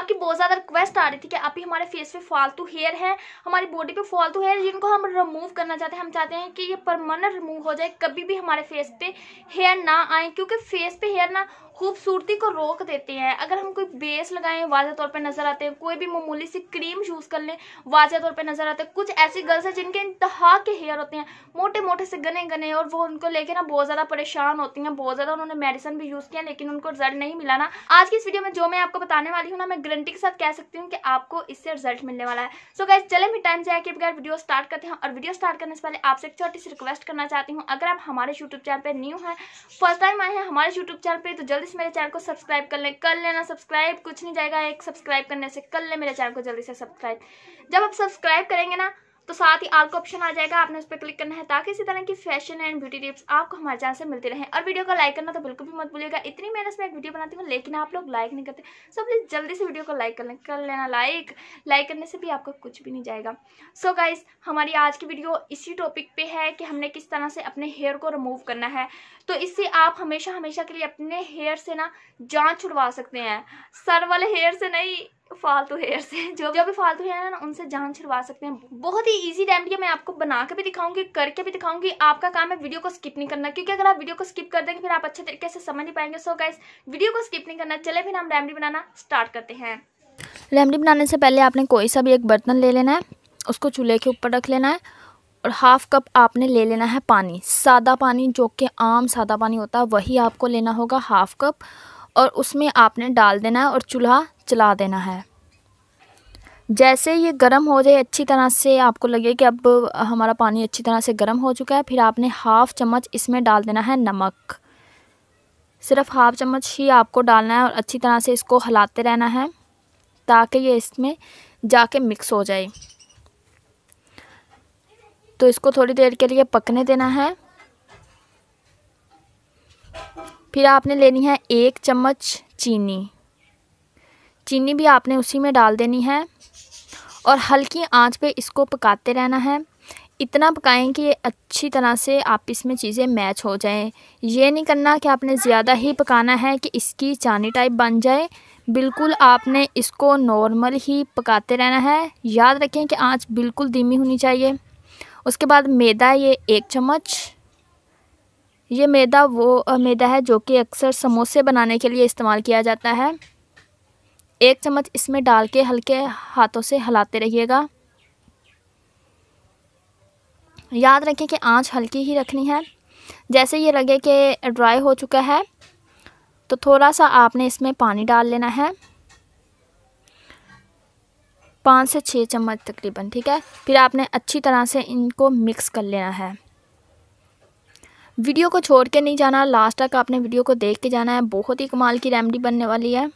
आपकी बहुत ज़्यादा रिक्वेस्ट आ रही थी कि आप ही हमारे फेस पे फालतू हेयर है हमारी बॉडी पे फालतू हेयर जिनको हम रिमूव करना चाहते हैं हम चाहते हैं कि ये परमानेंट रिमूव हो जाए कभी भी हमारे फेस पे हेयर ना आए क्योंकि फेस पे हेयर ना खूबसूरती को रोक देते हैं अगर हम कोई बेस लगाएं वाजह तौर पे नज़र आते हैं कोई भी मामूली सी क्रीम यूज़ कर लें वाजह तौर पे नज़र आते हैं कुछ ऐसी गर्ल्स हैं जिनके इंतहा के हेयर होते हैं मोटे मोटे से गने गने और वो उनको लेके ना बहुत ज़्यादा परेशान होती हैं बहुत ज़्यादा उन्होंने मेडिसिन भी यूज़ किया लेकिन उनको रिजल्ट नहीं मिला ना आज की इस वीडियो में जो मैं आपको बताने वाली हूँ ना मैं गारंटी के साथ कह सकती हूँ कि आपको इससे रिजल्ट मिलने वाला है सो गाइज चले हम टाइम से आके बगैर वीडियो स्टार्ट करते हैं और वीडियो स्टार्ट करने से पहले आपसे एक छोटी सी रिक्वेस्ट करना चाहती हूँ अगर आप हमारे यूट्यूब चैनल पर न्यू हैं फर्स्ट टाइम आए हैं हमारे यूट्यूब चैनल पर तो जल्दी से मेरे चैनल को सब्सक्राइब कर लें कर लेना सब्सक्राइब कुछ नहीं जाएगा एक सब्सक्राइब करने से कर ले मेरे चैनल को जल्दी से सब्सक्राइब जब आप सब्सक्राइब करेंगे ना तो साथ ही आल ऑप्शन आ जाएगा आपने उस पर क्लिक करना है ताकि इसी तरह की फैशन एंड ब्यूटी टिप्स आपको हमारे चैनल से मिलती रहे और वीडियो को लाइक करना तो बिल्कुल भी मत भूलिएगा इतनी मेहनत में एक वीडियो बनाती हूँ लेकिन आप लोग लाइक नहीं करते सो प्लीज़ जल्दी से वीडियो को लाइक कर कर लेना लाइक लाइक करने से भी आपका कुछ भी नहीं जाएगा सो so गाइज हमारी आज की वीडियो इसी टॉपिक पे है कि हमने किस तरह से अपने हेयर को रिमूव करना है तो इससे आप हमेशा हमेशा के लिए अपने हेयर से ना जान छुड़वा सकते हैं सर वाले हेयर से नहीं फालतू हेयर से जो जो भी फालतू हेयर है ना उनसे जान छिड़वा सकते हैं बहुत ही इजी रेमडी है मैं आपको बना के भी दिखाऊंगी करके भी दिखाऊंगी आपका काम है वीडियो को स्किप नहीं करना क्योंकि अगर आप वीडियो को स्किप कर देंगे फिर आप अच्छे तरीके से समझ नहीं पाएंगे सो गाइस वीडियो को स्किप नहीं करना चले फिर हम रेमडी बनाना स्टार्ट करते हैं रेमडी बनाने से पहले आपने कोई सा भी एक बर्तन ले लेना है उसको चूल्हे के ऊपर रख लेना है और हाफ कप आपने ले लेना है पानी सादा पानी जो कि आम सादा पानी होता है वही आपको लेना होगा हाफ कप और उसमें आपने डाल देना है और चूल्हा चला देना है जैसे ये गर्म हो जाए अच्छी तरह से आपको लगे कि अब हमारा पानी अच्छी तरह से गर्म हो चुका है फिर आपने हाफ़ चम्मच इसमें डाल देना है नमक सिर्फ हाफ़ चम्मच ही आपको डालना है और अच्छी तरह से इसको हिलाते रहना है ताकि ये इसमें जाके मिक्स हो जाए तो इसको थोड़ी देर के लिए पकने देना है फिर आपने लेनी है एक चम्मच चीनी चीनी भी आपने उसी में डाल देनी है और हल्की आंच पे इसको पकाते रहना है इतना पकाएं कि ये अच्छी तरह से आप इसमें चीज़ें मैच हो जाएं ये नहीं करना कि आपने ज़्यादा ही पकाना है कि इसकी चानी टाइप बन जाए बिल्कुल आपने इसको नॉर्मल ही पकाते रहना है याद रखें कि आंच बिल्कुल धीमी होनी चाहिए उसके बाद मैदा ये एक चम्मच ये मैदा वो मैदा है जो कि अक्सर समोसे बनाने के लिए इस्तेमाल किया जाता है एक चम्मच इसमें डाल के हल्के हाथों से हलाते रहिएगा याद रखें कि आंच हल्की ही रखनी है जैसे ये लगे कि ड्राई हो चुका है तो थोड़ा सा आपने इसमें पानी डाल लेना है पाँच से छः चम्मच तकरीबन ठीक है फिर आपने अच्छी तरह से इनको मिक्स कर लेना है वीडियो को छोड़ के नहीं जाना लास्ट तक आपने वीडियो को देख के जाना है बहुत ही कमाल की रेमडी बनने वाली है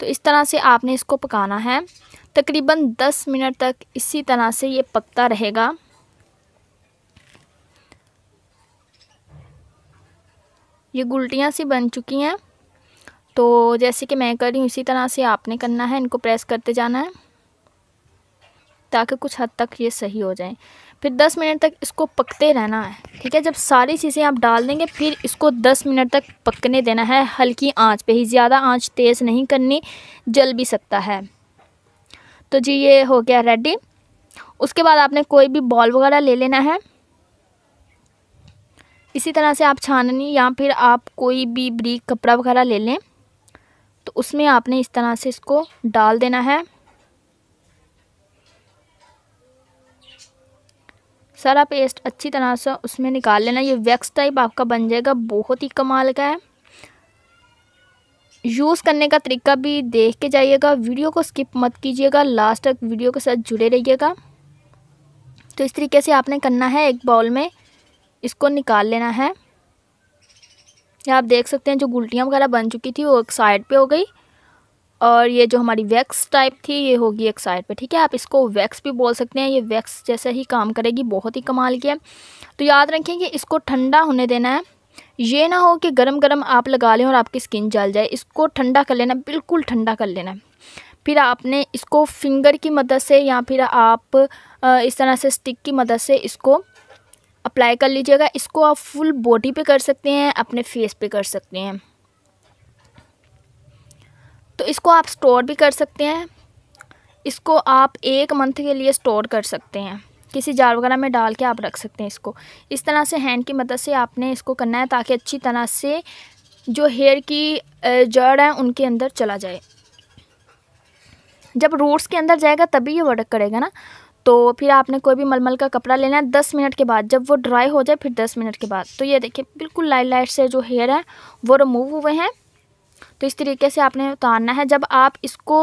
तो इस तरह से आपने इसको पकाना है तकरीबन 10 मिनट तक इसी तरह से ये पकता रहेगा ये गुलटियाँ सी बन चुकी हैं तो जैसे कि मैं कर रही हूँ इसी तरह से आपने करना है इनको प्रेस करते जाना है ताकि कुछ हद तक ये सही हो जाए फिर 10 मिनट तक इसको पकते रहना है ठीक है जब सारी चीज़ें आप डाल देंगे फिर इसको 10 मिनट तक पकने देना है हल्की आंच पे ही ज़्यादा आंच तेज़ नहीं करनी जल भी सकता है तो जी ये हो गया रेडी उसके बाद आपने कोई भी बॉल वगैरह ले लेना है इसी तरह से आप छाननी या फिर आप कोई भी ब्रीक कपड़ा वगैरह ले लें तो उसमें आपने इस तरह से इसको डाल देना है सारा पेस्ट अच्छी तरह से उसमें निकाल लेना ये वैक्स टाइप आपका बन जाएगा बहुत ही कमाल का है यूज़ करने का तरीका भी देख के जाइएगा वीडियो को स्किप मत कीजिएगा लास्ट तक वीडियो के साथ जुड़े रहिएगा तो इस तरीके से आपने करना है एक बाउल में इसको निकाल लेना है आप देख सकते हैं जो गुलटियाँ वगैरह बन चुकी थी वो एक साइड पे हो गई और ये जो हमारी वैक्स टाइप थी ये होगी एक साइड पे ठीक है आप इसको वैक्स भी बोल सकते हैं ये वैक्स जैसा ही काम करेगी बहुत ही कमाल की है तो याद रखें कि इसको ठंडा होने देना है ये ना हो कि गरम गरम आप लगा लें और आपकी स्किन जल जाए इसको ठंडा कर लेना बिल्कुल ठंडा कर लेना है फिर आपने इसको फिंगर की मदद से या फिर आप इस तरह से स्टिक की मदद से इसको अप्लाई कर लीजिएगा इसको आप फुल बॉडी पे कर सकते हैं अपने फेस पे कर सकते हैं तो इसको आप स्टोर भी कर सकते हैं इसको आप एक मंथ के लिए स्टोर कर सकते हैं किसी जार वगैरह में डाल के आप रख सकते हैं इसको इस तरह से हैंड की मदद से आपने इसको करना है ताकि अच्छी तरह से जो हेयर की जड़ है उनके अंदर चला जाए जब रूट्स के अंदर जाएगा तभी ये वर्क करेगा ना तो फिर आपने कोई भी मलमल का कपड़ा लेना है दस मिनट के बाद जब वो ड्राई हो जाए फिर दस मिनट के बाद तो ये देखिए बिल्कुल लाइट लाइट से जो हेयर है वो रिमूव हुए हैं तो इस तरीके से आपने उतारना है जब आप इसको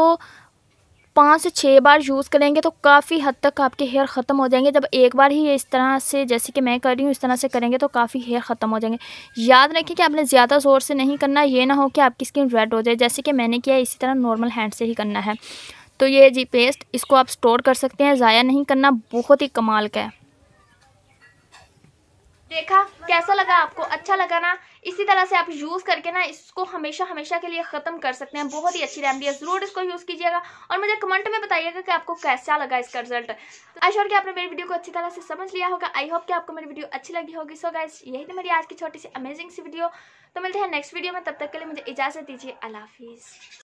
पाँच से छः बार यूज़ करेंगे तो काफ़ी हद तक आपके हेयर ख़त्म हो जाएंगे जब एक बार ही ये इस तरह से जैसे कि मैं कर रही हूँ इस तरह से करेंगे तो काफ़ी हेयर ख़त्म हो जाएंगे याद रखें कि आपने ज़्यादा ज़ोर से नहीं करना ये ना हो कि आपकी स्किन रेड हो जाए जैसे कि मैंने किया इसी तरह नॉर्मल हैंड से ही करना है तो ये जी पेस्ट इसको आप स्टोर कर सकते हैं ज़ाया नहीं करना बहुत ही कमाल का है देखा कैसा लगा आपको अच्छा लगा ना इसी तरह से आप यूज़ करके ना इसको हमेशा हमेशा के लिए ख़त्म कर सकते हैं बहुत ही अच्छी रेमडी है ज़रूर इसको यूज़ कीजिएगा और मुझे कमेंट में बताइएगा कि आपको कैसा लगा इसका रिजल्ट आई श्योर कि आपने मेरी वीडियो को अच्छी तरह से समझ लिया होगा आई होप कि आपको मेरी वीडियो अच्छी लगी होगी सो गाइज यही थी मेरी आज की छोटी सी अमेजिंग सी वीडियो तो मिलते हैं नेक्स्ट वीडियो में तब तक के लिए मुझे इजाज़त दीजिए अल्लाह हाफिज़